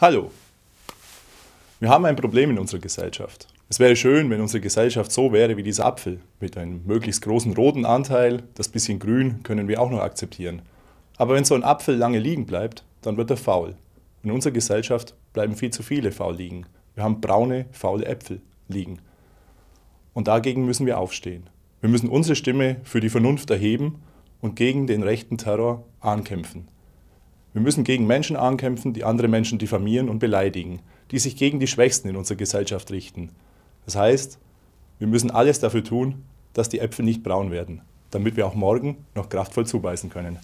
Hallo. Wir haben ein Problem in unserer Gesellschaft. Es wäre schön, wenn unsere Gesellschaft so wäre wie dieser Apfel. Mit einem möglichst großen roten Anteil, das bisschen grün können wir auch noch akzeptieren. Aber wenn so ein Apfel lange liegen bleibt, dann wird er faul. In unserer Gesellschaft bleiben viel zu viele faul liegen. Wir haben braune, faule Äpfel liegen. Und dagegen müssen wir aufstehen. Wir müssen unsere Stimme für die Vernunft erheben und gegen den rechten Terror ankämpfen. Wir müssen gegen Menschen ankämpfen, die andere Menschen diffamieren und beleidigen, die sich gegen die Schwächsten in unserer Gesellschaft richten. Das heißt, wir müssen alles dafür tun, dass die Äpfel nicht braun werden, damit wir auch morgen noch kraftvoll zubeißen können.